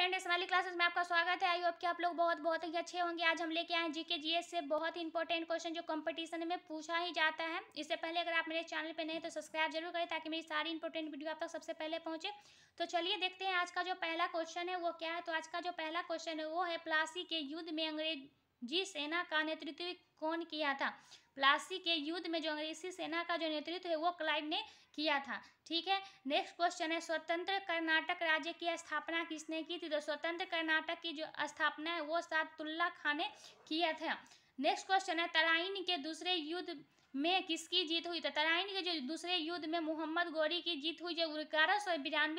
friend इस वाली classes में आपका स्वागत है आई होप कि आप लोग बहुत बहुत ही अच्छे होंगे आज हम लेके आए हैं जीके जीएस से बहुत ही इंपॉर्टेंट क्वेश्चन जो कंपटीशन में पूछा ही जाता है इससे पहले अगर आप मेरे चैनल पर नहीं तो सब्सक्राइब जरूर करें ताकि मेरी सारी इंपॉर्टेंट वीडियो आप तक सबसे पहले पहुंचे तो चलिए देखते हैं आज का जो पहला क्वेश्चन है वो क्या है तो आज का जो पहला क्वेश्चन है वो है प्लासी के युद्ध में अंग्रेज जी सेना का नेतृत्व कौन किया था प्लासी के युद्ध में जो अंग्रेजी सेना का जो नेतृत्व है वो क्लाइव ने किया था ठीक है नेक्स्ट क्वेश्चन है स्वतंत्र कर्नाटक राज्य की स्थापना किसने की थी तो स्वतंत्र कर्नाटक की जो स्थापना है वो सातुल्ला खान ने किया था नेक्स्ट क्वेश्चन है तराइन के दूसरे युद्ध में किसकी जीत हुई था तो तराइन के जो दूसरे युद्ध में मोहम्मद गौरी की जीत हुई जो ग्यारह सौ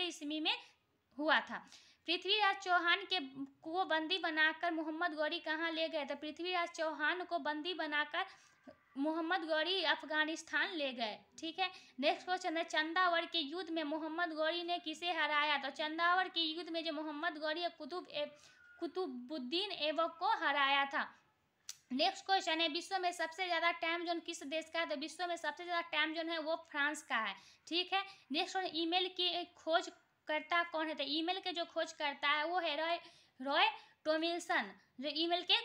ईस्वी में हुआ था पृथ्वीराज चौहान के को बंदी बनाकर मोहम्मद गौरी कहाँ ले गए तो पृथ्वीराज चौहान को बंदी बनाकर मोहम्मद गौरी अफगानिस्तान ले गए ठीक है नेक्स्ट क्वेश्चन है चंदावर के युद्ध में मोहम्मद गौरी ने किसे हराया तो चंदावर के युद्ध में जो मोहम्मद गौरी कुतुब ए, कुतुबुद्दीन एवक को हराया था नेक्स्ट क्वेश्चन है विश्व में सबसे ज़्यादा टाइम जोन किस देश का है तो विश्व में सबसे ज़्यादा टाइम जोन है वो फ्रांस का है ठीक है नेक्स्ट क्वेश्चन ईमेल की खोज करता कौन है तो ईमेल के जो खोज करता है वो है रॉय रॉय टोमिल्सन जो ईमेल के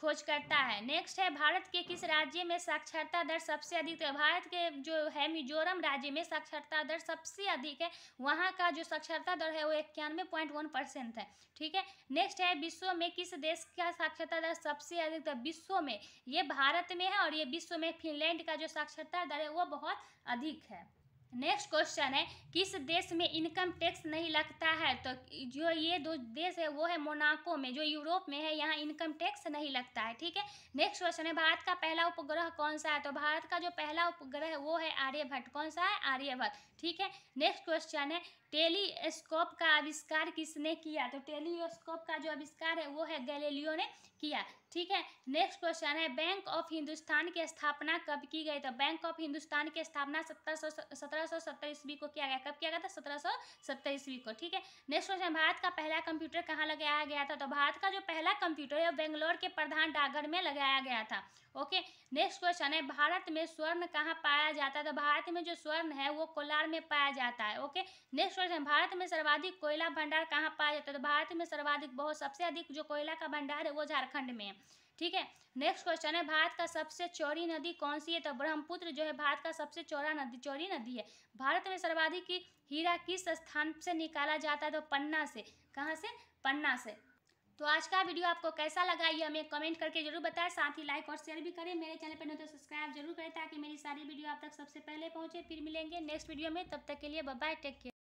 खोज करता है नेक्स्ट है भारत के किस राज्य में साक्षरता दर सबसे अधिक है तो भारत के जो है मिजोरम राज्य में साक्षरता दर सबसे अधिक है वहाँ का जो साक्षरता दर है वो इक्यानवे पॉइंट वन परसेंट है ठीक है नेक्स्ट है विश्व में किस देश का साक्षरता दर सबसे अधिक तो विश्व में ये भारत में है और ये विश्व में फिनलैंड का जो साक्षरता दर है वो बहुत अधिक है नेक्स्ट क्वेश्चन है किस देश में इनकम टैक्स नहीं लगता है तो जो ये दो देश है वो है मोनाको में जो यूरोप में है यहाँ इनकम टैक्स नहीं लगता है ठीक है नेक्स्ट क्वेश्चन है भारत का पहला उपग्रह कौन सा है तो भारत का जो पहला उपग्रह है वो है आर्यभट्ट कौन सा है आर्यभट्ट ठीक है नेक्स्ट क्वेश्चन है टेलीस्कोप का आविष्कार किसने किया तो टेलीस्कोप का जो आविष्कार है वो है गैलेलियो ने किया ठीक है नेक्स्ट क्वेश्चन है बैंक ऑफ हिंदुस्तान की स्थापना कब की गई तो बैंक ऑफ हिंदुस्तान की स्थापना सत्रह सौ सत्रह सौ सत्तर ईस्वी को किया गया कब किया गया था सत्रह सौ सत्तर ईस्वी को ठीक है नेक्स्ट क्वेश्चन भारत का पहला कंप्यूटर कहाँ लगाया गया था तो भारत का जो पहला कंप्यूटर है बेंगलोर के प्रधान डागर में लगाया गया था ओके नेक्स्ट क्वेश्चन है भारत में स्वर्ण कहाँ पाया जाता है तो भारत में जो स्वर्ण है वो कोलार में पाया जाता है ओके नेक्स्ट क्वेश्चन भारत में सर्वाधिक कोयला भंडार कहाँ पाया जाता है तो भारत में सर्वाधिक बहुत सबसे अधिक जो कोयला का भंडार है वो झारखंड में है ठीक है नेक्स्ट क्वेश्चन है भारत का सबसे चौड़ी नदी कौन सी है तो ब्रह्मपुत्र जो है भारत का सबसे चौड़ा नदी चौड़ी नदी है भारत में सर्वाधिक की हीरा किस स्थान से निकाला जाता है तो पन्ना से कहाँ से पन्ना से तो आज का वीडियो आपको कैसा लगा ये हमें कमेंट करके जरूर बताएं साथ ही लाइक और शेयर भी करें मेरे चैनल पर नहीं तो सब्सक्राइब जरूर करें ताकि मेरी सारी वीडियो आप तक सबसे पहले पहुंचे फिर मिलेंगे नेक्स्ट वीडियो में तब तक के लिए बाय टेक केयर